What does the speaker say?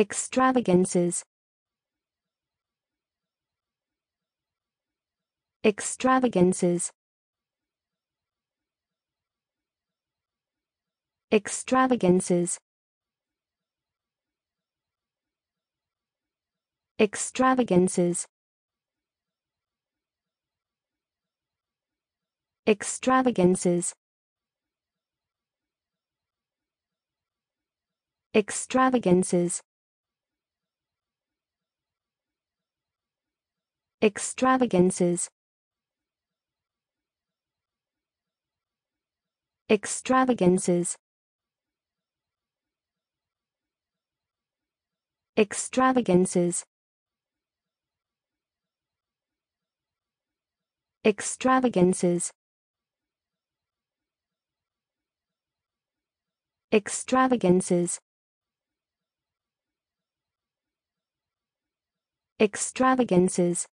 extravagances extravagances extravagances extravagances extravagances extravagances extravagances extravagances extravagances extravagances extravagances extravagances